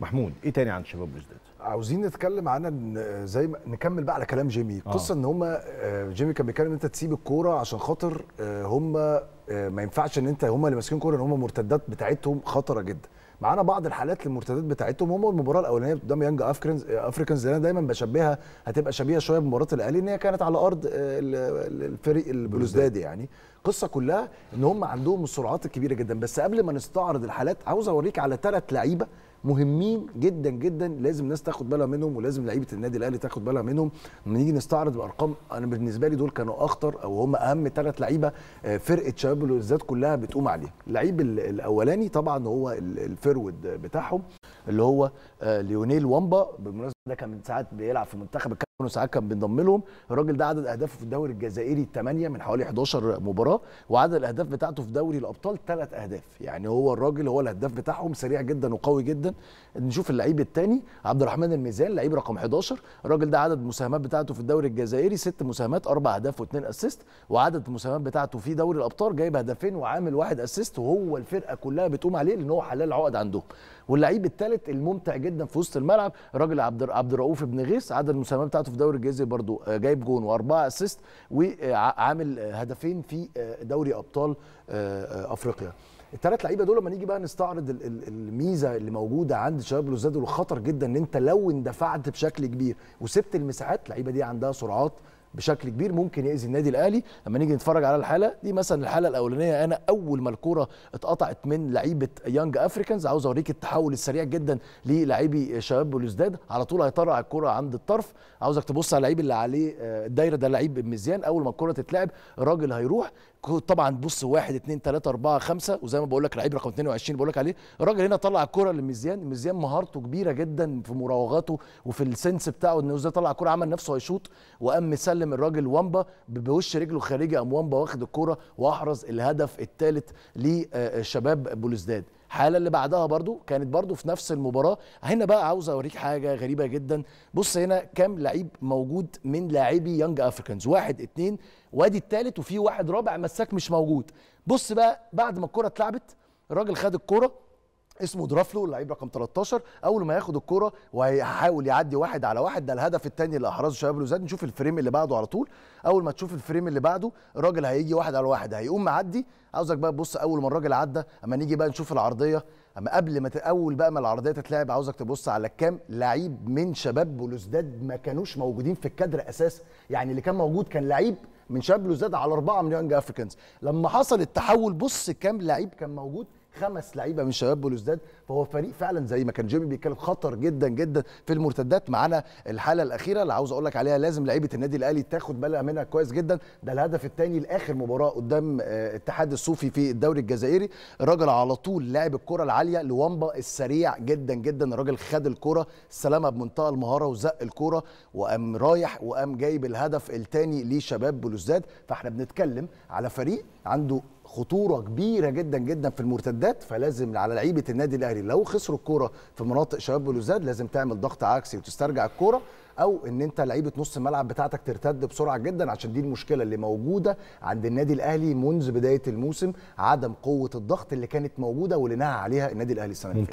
محمود ايه تاني عن شباب بوزداد؟ عاوزين نتكلم عن زي ما نكمل بقى على كلام جيمي آه. القصه آه. ان هم جيمي كان بيتكلم ان انت تسيب الكوره عشان خاطر آه، هم آه، ما ينفعش ان انت هم اللي ماسكين كوره ان هم مرتدات بتاعتهم خطره جدا معانا بعض الحالات للمرتدات بتاعتهم هم المباراه الاولانيه قدام يانج افريكانز افريكانز اللي انا دايما بشبهها هتبقى شبيهه شويه بمباراه الاهلي ان هي كانت على ارض الفريق البلوزدادي يعني القصه كلها ان هم عندهم السرعات الكبيره جدا بس قبل ما نستعرض الحالات عاوز اوريك على ثلاث لعيبه مهمين جدا جدا لازم الناس تاخد بالها منهم ولازم لعيبه النادي الاهلي تاخد بالها منهم لما نيجي نستعرض الارقام انا بالنسبه لي دول كانوا اخطر او هم اهم ثلاث لعيبه آه، فرقه شباب الوزات كلها بتقوم عليه اللعيب الاولاني طبعا هو الفرود بتاعهم اللي هو آه، ليونيل وامبا بالمناسبه ده كان من ساعات بيلعب في منتخب الكاميرون وساعات كان بينضم لهم الراجل ده عدد اهدافه في الدوري الجزائري 8 من حوالي 11 مباراه وعدد الاهداف بتاعته في دوري الابطال 3 اهداف يعني هو الراجل هو الهداف بتاعهم سريع جدا وقوي جدا نشوف اللعيب الثاني عبد الرحمن الميزان لعيب رقم 11 الراجل ده عدد المساهمات بتاعته في الدوري الجزائري 6 مساهمات 4 اهداف و2 اسيست وعدد المساهمات بتاعته في دوري الابطال جايب هدفين وعامل واحد اسيست وهو الفرقه كلها بتقوم عليه لان هو حلال عقد عندهم واللعيب الثالث الممتع جدا في وسط الملعب الراجل عبد عبد الرؤوف بن غيس عدد المساهمات بتاعته في دوري الجزيرة برضو آه، جايب جون واربعه اسيست وعامل هدفين في آه، دوري ابطال آه، افريقيا الثلاث لعيبه دول لما نيجي بقى نستعرض الميزه اللي موجوده عند شباب لوزاد والخطر جدا ان انت لو اندفعت بشكل كبير وسبت المساحات اللعيبه دي عندها سرعات بشكل كبير ممكن يأذي النادي الاهلي لما نيجي نتفرج على الحاله دي مثلا الحاله الاولانيه انا اول ما الكوره اتقطعت من لعيبه يانج افريكانز عاوز اوريك التحول السريع جدا للاعبي شباب بلوزداد على طول هيطرع الكوره عند الطرف عاوزك تبص على اللعيب اللي عليه آه، الدايره ده لعيب مزيان اول ما الكوره تتلعب الراجل هيروح طبعا بص واحد اثنين ثلاثة أربعة خمسة وزي ما بقول لك لعيب رقم 22 بقول لك عليه الراجل هنا طلع الكرة لمزيان مزيان مهارته كبيرة جدا في مراوغاته وفي السنس بتاعه انه ازاي طلع الكرة عمل نفسه هيشوط وقام مسلم الراجل وامبا بوش رجله خارجي قام وامبا واخد الكرة واحرز الهدف الثالث لشباب بولزداد الحاله اللي بعدها برضو كانت برضو في نفس المباراه هنا بقى عاوز اوريك حاجه غريبه جدا بص هنا كام لعيب موجود من لاعبي يانج افريكانز واحد اتنين وادي التالت وفي واحد رابع مساك مش موجود بص بقى بعد ما الكره اتلعبت الراجل خد الكره اسمه درافلو اللعيب رقم 13 اول ما ياخد الكرة وهيحاول يعدي واحد على واحد ده الهدف الثاني اللي احرزه شباب الوزاد نشوف الفريم اللي بعده على طول اول ما تشوف الفريم اللي بعده الراجل هيجي واحد على واحد هيقوم معدي عاوزك بقى تبص اول ما الراجل عدى اما نيجي بقى نشوف العرضيه اما قبل ما اول بقى ما العرضيه تتلعب عاوزك تبص على كام لعيب من شباب بلوزداد ما كانوش موجودين في الكادر اساسا يعني اللي كان موجود كان لعيب من شباب بلوزداد على اربعه من يونج افريكانز لما حصل التحول بص كام لعيب كان موجود خمس لعيبه من شباب بلوزداد فهو فريق فعلا زي ما كان جيمي بيتكلم خطر جدا جدا في المرتدات معانا الحاله الاخيره اللي عاوز اقول لك عليها لازم لعيبه النادي الاهلي تاخد بالها منها كويس جدا ده الهدف الثاني لاخر مباراه قدام آه، اتحاد الصوفي في الدوري الجزائري الراجل على طول لعب الكره العاليه لوامبا السريع جدا جدا الراجل خد الكره سلامها بمنتهى المهاره وزق الكره وقام رايح وقام جايب الهدف الثاني لشباب بلوزداد فاحنا بنتكلم على فريق عنده خطوره كبيره جدا جدا في المرتدات مرتدات فلازم على لعيبه النادي الاهلي لو خسروا الكوره في مناطق شباب بلوزداد لازم تعمل ضغط عكسي وتسترجع الكوره او ان انت لعيبه نص الملعب بتاعتك ترتد بسرعه جدا عشان دي المشكله اللي موجوده عند النادي الاهلي منذ بدايه الموسم عدم قوه الضغط اللي كانت موجوده واللي نهى عليها النادي الاهلي السنه